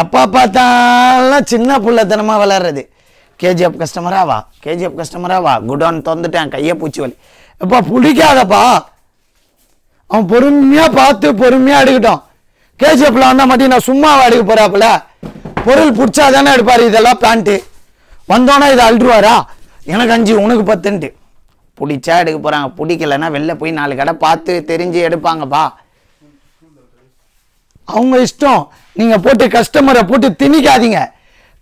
எப்போ பார்த்தாலும் சின்ன பிள்ளைத்தனமாக விளையாடுறது கேஜிஎஃப் கஸ்டமராக வா கேஜிஎஃப் கஸ்டமராக வா குடோன் திறந்துட்டேன் கையை பூச்சி வலி எப்பா பிடிக்காதப்பா அவன் பொறுமையாக பார்த்து பொறுமையாக எடுக்கட்டும் கேஜிஎஃப்பில் வந்தால் மட்டும் நான் சும்மா எடுக்க போகிறாப்புல பொருள் பிடிச்சா தானே எடுப்பார் இதெல்லாம் பேண்ட்டு வந்தோன்னா இதை அழுடுவாரா எனக்கு அஞ்சு உனக்கு பத்துன்ட்டு பிடிச்சா எடுக்க போகிறாங்க பிடிக்கலன்னா வெளில போய் நாலு கடை பார்த்து தெரிஞ்சு எடுப்பாங்கப்பா அவங்க இஷ்டம் நீங்கள் போட்டு கஸ்டமரை போட்டு திணிக்காதீங்க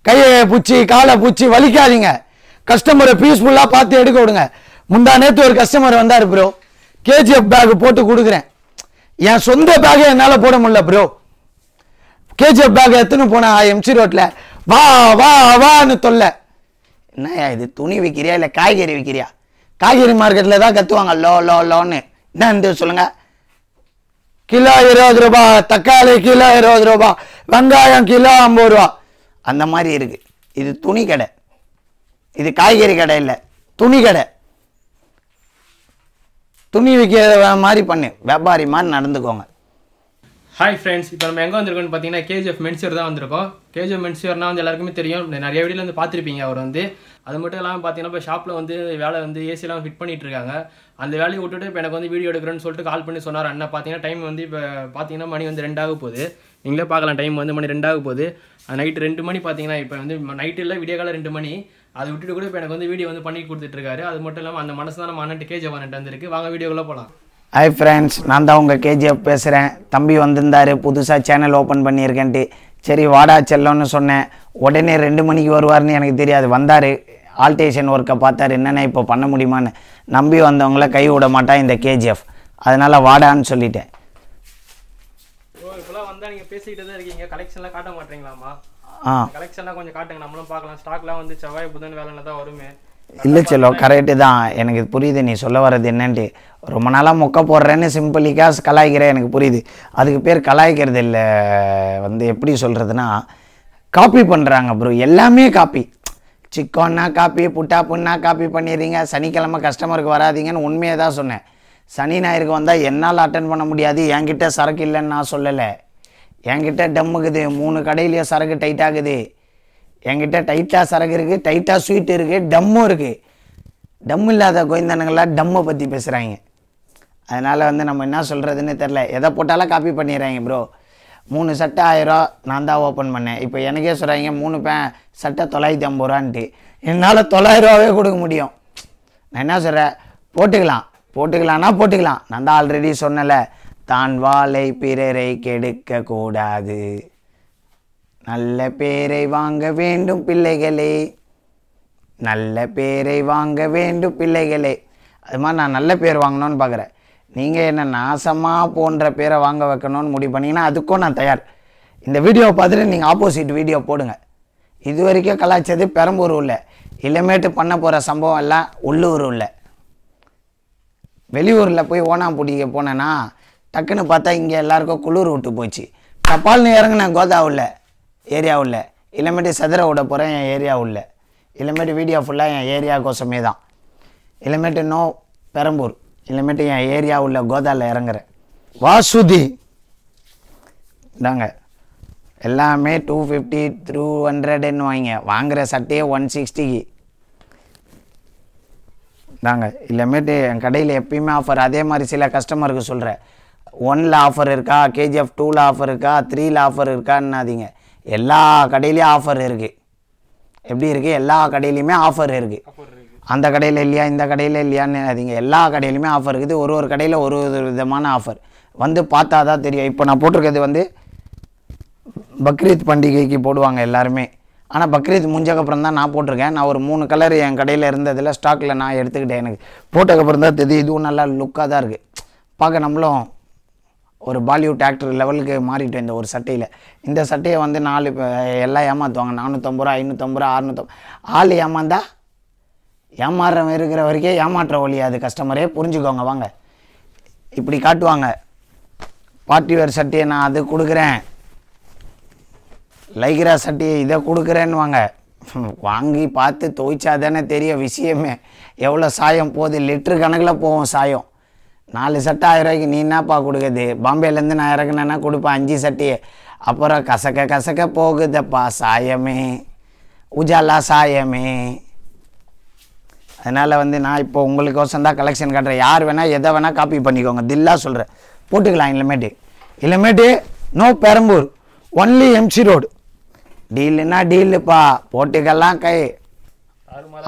கையை பூச்சி காலை பூச்சி வலிக்காதீங்க கஸ்டமரை பீஸ்ஃபுல்லாக பார்த்து எடுக்க விடுங்க முந்தா நேற்று ஒரு கஸ்டமர் வந்தார் ப்ரோ கேஜிஎஃப் பேக் போட்டு கொடுக்குறேன் என் சொந்த பேக்கை என்னால் போட முடியல ப்ரோ கேஜிஎஃப் பேக் எத்தனை போனேன் எம்சி ரோட்டில் வா வா வான்னு தொல்ல என்னையா இது துணி விற்கிறியா இல்லை காய்கறி விற்கிறியா காய்கறி மார்க்கெட்டில் தான் கற்றுவாங்க லோ லோ லோன்னு என்ன சொல்லுங்கள் கிலோ இருபது ரூபா தக்காளி கிலோ இருபது ரூபா வெங்காயம் கிலோ ஐம்பது ரூபா அந்த மாதிரி இருக்குது இது துணி கடை இது காய்கறி கடை இல்லை துணி கடை துணி விற்கிற மாதிரி பண்ணு வியாபாரி மாதிரி நடந்துக்கோங்க ஹாய் ஃப்ரெண்ட்ஸ் இப்போ நம்ம எங்கே வந்திருக்கோம்னு பார்த்தீங்கன்னா கேஜிஎஃப் மென்சியர் தான் வந்திருக்கோம் கேஜிஎஃப் மென்சியர்னா வந்து எல்லாருக்குமே தெரியும் நிறைய வீடியோ வந்து பார்த்துருப்பீங்க அவர் வந்து அது மட்டும் இல்லாமல் பார்த்தீங்கன்னா இப்போ ஷாப்பில் வந்து வேலை வந்து ஏசிலாம் ஃபிட் பண்ணிட்டு இருக்காங்க அந்த வேலையை விட்டுட்டு இப்போ எனக்கு வந்து வீடியோ எடுக்கிறேன்னு சொல்லிட்டு கால் பண்ணி சொன்னார் அண்ணா பார்த்தீங்கன்னா டைம் வந்து இப்போ பார்த்தீங்கன்னா மணி வந்து ரெண்டாக போகுது நீங்களே பார்க்கலாம் டைம் வந்து மணி ரெண்டாக போகுது நைட்டு ரெண்டு மணி பார்த்தீங்கன்னா இப்போ வந்து நைட்டு இல்லை விடிய காலம் ரெண்டு மணி அதை விட்டுட்டு கூட இப்போ எனக்கு வந்து வீடியோ வந்து பண்ணி கொடுத்துட்ருக்காரு அது மட்டும் இல்லாமல் அந்த மனசு தான் நம்ம அண்ணன் கேஜ் வந்திருக்கு வாங்க வீடியோக்குள்ளே போகலாம் ஹாய் ஃப்ரெண்ட்ஸ் நான் தான் உங்கள் கேஜிஎஃப் பேசுகிறேன் தம்பி வந்திருந்தாரு புதுசாக சேனல் ஓப்பன் பண்ணியிருக்கேன்ட்டு சரி வாடா செல்லோன்னு சொன்னேன் உடனே ரெண்டு மணிக்கு வருவார்னு எனக்கு தெரியாது வந்தார் ஆல்டேஷன் ஒர்க்கை பார்த்தாரு என்னென்ன இப்போ பண்ண முடியுமான்னு நம்பி வந்தவங்கள கை விட மாட்டான் இந்த கேஜிஎஃப் அதனால் வாடான்னு சொல்லிட்டேன் வந்தால் நீங்கள் பேசிக்கிட்டு தான் இருக்கீங்க கலெக்ஷன்லாம் காட்ட மாட்டீங்களாமா ஆ கலெக்ஷன்லாம் கொஞ்சம் காட்டுங்க நம்மளும் பார்க்கலாம் ஸ்டாக்லாம் வந்து செவ்வாய் புதன் வேலைன்னு தான் வருமே இல்லை செல்லம் கரெக்டு தான் எனக்கு புரியுது நீ சொல்ல வர்றது என்னன்ட்டு ரொம்ப நாளாக மொக்க போடுறேன்னு சிம்பிளிக்காக கலாய்க்கிறேன் எனக்கு புரியுது அதுக்கு பேர் கலாய்க்கிறது இல்லை வந்து எப்படி சொல்கிறதுனா காப்பி பண்ணுறாங்க ப்ரோ எல்லாமே காப்பி சிக்கோன்னா காப்பி புட்டா புண்ணா காப்பி பண்ணிடுறீங்க சனிக்கிழமை கஸ்டமருக்கு வராதிங்கன்னு உண்மையை தான் சொன்னேன் சனி ஞாயிறுக்கு வந்தால் என்னால் அட்டன் பண்ண முடியாது என்கிட்ட சரக்கு இல்லைன்னு நான் சொல்லலை என்கிட்ட டம்முக்குது மூணு கடையிலேயே சரக்கு டைட்டாகுது என்கிட்ட டைட்டாக சரகு இருக்குது டைட்டாக ஸ்வீட் இருக்குது டம்மும் இருக்குது டம்மு இல்லாத கோயந்தானுங்களாம் டம்மை பற்றி பேசுகிறாங்க அதனால் வந்து நம்ம என்ன சொல்கிறதுன்னு தெரில எதை போட்டாலும் காப்பி பண்ணிடுறாங்க ப்ரோ மூணு சட்டை ஆயிரம் நான் தான் ஓப்பன் பண்ணேன் இப்போ எனக்கே சொல்கிறாங்க மூணு பே சட்டை தொள்ளாயிரத்தி ஐம்பது ரூபான்ட்டு என்னால் ரூபாவே கொடுக்க முடியும் நான் என்ன சொல்கிறேன் போட்டுக்கலாம் போட்டுக்கலாம்னா போட்டுக்கலாம் நான் தான் ஆல்ரெடி சொன்னலை தான் வாழை பிறரை கெடுக்கக்கூடாது நல்ல பேரை வாங்க வேண்டும் பிள்ளைகளே நல்ல பேரை வாங்க வேண்டும் பிள்ளைகளே அது மாதிரி நான் நல்ல பேர் வாங்கணும்னு பார்க்குறேன் நீங்கள் என்ன நாசமாக போன்ற பேரை வாங்க வைக்கணும்னு முடிவு பண்ணிங்கன்னா அதுக்கும் நான் தயார் இந்த வீடியோவை பார்த்துட்டு நீங்கள் ஆப்போசிட் வீடியோ போடுங்க இது வரைக்கும் கலாய்ச்சது பெரம்பூர் உள்ள இளமேட்டு பண்ண போகிற சம்பவம் எல்லாம் உள்ளூர் உள்ள வெளியூரில் போய் ஓனா பிடிக்க போனேன்னா டக்குன்னு பார்த்தா இங்கே எல்லாருக்கும் குளிர் விட்டு போச்சு தப்பால்னு இறங்கினேன் கோதாவில் ஏரியா உள்ள இல்லாமேட்டு சதுர விட போகிறேன் என் ஏரியா உள்ள இல்லாமேட்டு வீடியோ ஃபுல்லாக என் ஏரியா கோசமே தான் இல்லாமேட்டு நோ பெரம்பூர் இல்லாமேட்டு என் ஏரியா உள்ள கோதாவில் இறங்குறேன் வாசுதி இந்தாங்க எல்லாமே டூ ஃபிஃப்டி த்ரூ ஹண்ட்ரடுன்னு வாங்க வாங்குகிற சட்டையே ஒன் சிக்ஸ்டிக்கு தாங்க இல்லைமேட்டு என் கடையில் எப்பயுமே ஆஃபர் அதே மாதிரி சில கஸ்டமருக்கு சொல்கிறேன் ஒனில் ஆஃபர் இருக்கா கேஜிஎஃப் டூவில் ஆஃபர் இருக்கா த்ரீயில் ஆஃபர் இருக்கான்னாதீங்க எல்லா கடையிலையும் ஆஃபர் இருக்குது எப்படி இருக்குது எல்லா கடையிலையுமே ஆஃபர் இருக்குது அந்த கடையில் இல்லையா இந்த கடையில் இல்லையான்னு அதிங்க எல்லா கடையிலுமே ஆஃபர் இருக்குது ஒரு ஒரு கடையில் ஒரு ஒரு விதமான ஆஃபர் வந்து பார்த்தா தான் தெரியும் இப்போ நான் போட்டிருக்கிறது வந்து பக்ரீத் பண்டிகைக்கு போடுவாங்க எல்லாருமே ஆனால் பக்ரீத் முடிஞ்சக்கப்புறம் தான் நான் போட்டிருக்கேன் நான் ஒரு மூணு கலர் என் கடையில் இருந்ததில் ஸ்டாக்கில் நான் எடுத்துக்கிட்டேன் எனக்கு போட்டதுக்கப்புறம் தான் தெரியும் இதுவும் நல்லா லுக்காக தான் இருக்குது பார்க்க நம்மளும் ஒரு பாலிவுட் ஆக்டர் லெவலுக்கு மாறிட்டு இந்த ஒரு சட்டையில் இந்த சட்டையை வந்து நாலு எல்லாம் ஏமாற்றுவாங்க நானூற்றம்பது ரூபா ஐநூற்றம்பது ரூபா அறுநூத்தம் ஆள் ஏமாந்தா ஏமாறுறவன் இருக்கிற வரைக்கும் ஏமாற்ற ஒழியாது கஸ்டமரே புரிஞ்சுக்கோங்க வாங்க இப்படி காட்டுவாங்க பார்ட்டி வேர் சட்டையை நான் அது கொடுக்குறேன் லைக்ரா சட்டையை இதை கொடுக்குறேன்னு வாங்க வாங்கி பார்த்து துவைச்சா தானே தெரியும் விஷயமே எவ்வளோ சாயம் போகுது லிட்ரு கணக்கில் போவோம் சாயம் நாலு சட்டை ரூபாய்க்கு நீ என்னப்பா கொடுக்குது பாம்பேலேருந்து நான் இறக்குனேன்னா கொடுப்பேன் அஞ்சு சட்டையை அப்புறம் கசக்க கசக்க போகுதப்பா சாயமே உஜாலா சாயமே அதனால் வந்து நான் இப்போ உங்களுக்கோசம் தான் கலெக்ஷன் காட்டுறேன் யார் வேணால் எதை வேணால் காப்பி பண்ணிக்கோங்க தில்லா சொல்கிறேன் போட்டுக்கலாம் இல்லைமேட்டு இல்லைமேட்டு no Perambur only MC road டீலுன்னா டீலுப்பா போட்டுக்கெல்லாம் கை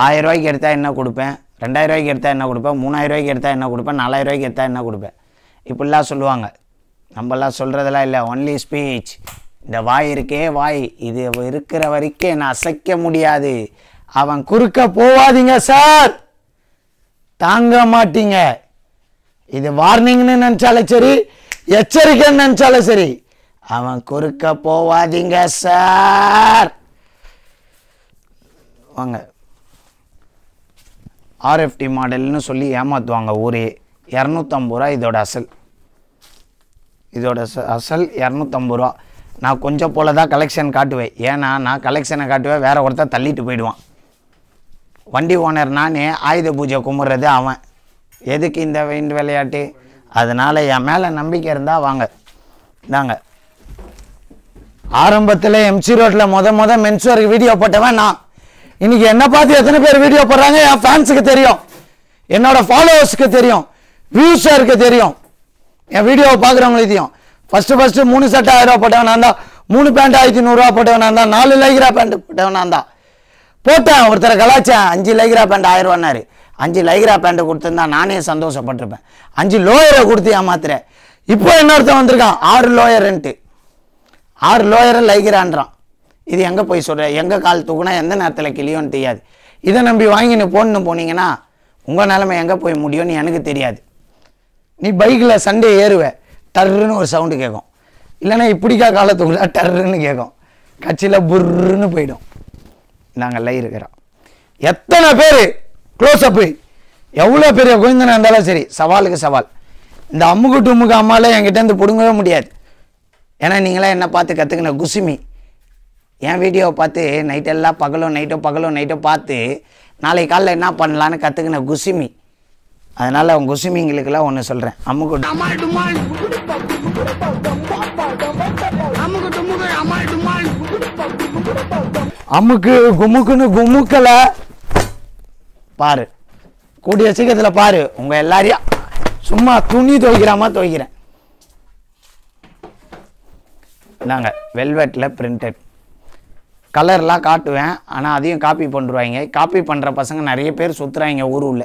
ஆயிரம் ரூபாய்க்கு எடுத்தால் என்ன கொடுப்பேன் ரெண்டாயிரரூவாய்க்கு எடுத்தால் என்ன கொடுப்பேன் மூணாயிரரூவாய்க்கு எடுத்தால் என்ன கொடுப்பேன் நாலாயிரூவாய்க்கு எடுத்தால் என்ன கொடுப்பேன் இப்படிலாம் சொல்லுவாங்க நம்மளாம் சொல்கிறதெல்லாம் இல்லை ஒன்லி ஸ்பீச் இந்த வாய் இருக்கே வாய் இது இருக்கிற வரைக்கும் என்னை அசைக்க முடியாது அவன் குறுக்க போவாதீங்க சார் தாங்க மாட்டீங்க இது வார்னிங்னு நினச்சாலும் சரி எச்சரிக்கைன்னு நினச்சாலும் சரி அவன் குறுக்க போவாதீங்க சார் வாங்க ஆர்எஃப்டி மாடல்னு சொல்லி ஏமாற்றுவாங்க ஊரே இரநூத்தம்பது ரூபா இதோட அசல் இதோட அசல் இரநூத்தம்பது ரூபா நான் கொஞ்சம் போல தான் கலெக்ஷன் காட்டுவேன் ஏன்னா நான் கலெக்ஷனை காட்டுவேன் வேறு ஒருத்தர் தள்ளிட்டு போயிடுவான் வண்டி ஓனர் நானே ஆயுத பூஜை கும்பிட்றது அவன் எதுக்கு இந்த இந்த விளையாட்டு அதனால் என் மேலே நம்பிக்கை இருந்தால் வாங்க இந்தாங்க ஆரம்பத்தில் எம்சி ரோட்டில் மொதல் மொதல் மென்சுவருக்கு வீடியோ போட்டவன் நான் இன்னைக்கு என்ன பார்த்து எத்தனை பேர் வீடியோ போடுறாங்க என் ஃபேன்ஸுக்கு தெரியும் என்னோட ஃபாலோவர்ஸுக்கு தெரியும் இருக்க தெரியும் என் வீடியோவை பார்க்குறவங்களுக்கு தெரியும் ஃபஸ்ட்டு ஃபஸ்ட்டு மூணு சட்டை ஆயிரம் ரூபா போட்டவன் தான் மூணு பேண்ட் ஆயிரத்தி நூறுரூவா போட்டவனா இருந்தால் நாலு லைக்ரா பேண்ட் போட்டவனா இருந்தால் போட்டேன் ஒருத்தரை கலாச்சேன் அஞ்சு லைக்ரா பேண்ட் ஆயிரம் ரூபான்னாரு அஞ்சு லைக்ரா பேண்ட்டு கொடுத்துருந்தா நானே சந்தோஷப்பட்டிருப்பேன் அஞ்சு லோயரை கொடுத்து ஏமாத்துறேன் இப்போ இன்னொருத்தன் வந்திருக்கான் ஆறு லோயருன்ட்டு ஆறு லோயரை லைக்ரான்றான் இது எங்கே போய் சொல்கிற எங்கே கால் தூக்குனா எந்த நேரத்தில் கிளியோன்னு தெரியாது இதை நம்பி வாங்கின்னு போன்னு போனீங்கன்னா உங்கள் நிலமை எங்கே போய் முடியும்னு எனக்கு தெரியாது நீ பைக்கில் சண்டே ஏறுவ டர்ருன்னு ஒரு சவுண்டு கேட்கும் இல்லைன்னா இப்படிக்கா காலத்துக்குள்ள டர்ருன்னு கேட்கும் கட்சியில் புர்ருன்னு போயிடும் நாங்கள் எல்லாம் இருக்கிறோம் எத்தனை பேர் க்ளோஸ் அப்பு எவ்வளோ பெரிய குழந்தை இருந்தாலும் சரி சவாலுக்கு சவால் இந்த அம்முக்கு உம்முக்கு அம்மாலே என்கிட்ட இருந்து பிடுங்கவே முடியாது ஏன்னா நீங்களாம் என்னை பார்த்து கற்றுக்கின குசுமி என் வீடியோவை பார்த்து நைட்டெல்லாம் பகலோ நைட்டோ பகலோ நைட்டோ பார்த்து நாளைக்கு காலைல என்ன பண்ணலான்னு கற்றுக்கின குசுமி அதனால் அவன் குசுமிங்களுக்கெல்லாம் ஒன்று சொல்கிறேன் அம்முக்கு அம்முக்கு குமுக்குன்னு குமுக்கலை பாரு கூடிய சீக்கிரத்தில் பாரு உங்கள் எல்லாரையும் சும்மா துணி துவைக்கிறாமா துவைக்கிறேன் நாங்கள் வெல்வெட்டில் பிரிண்டட் கலர்லாம் காட்டுவேன் ஆனால் அதையும் காப்பி பண்ணுருவாங்க காப்பி பண்ணுற பசங்க நிறைய பேர் சுற்றுறாங்க ஊருள்ள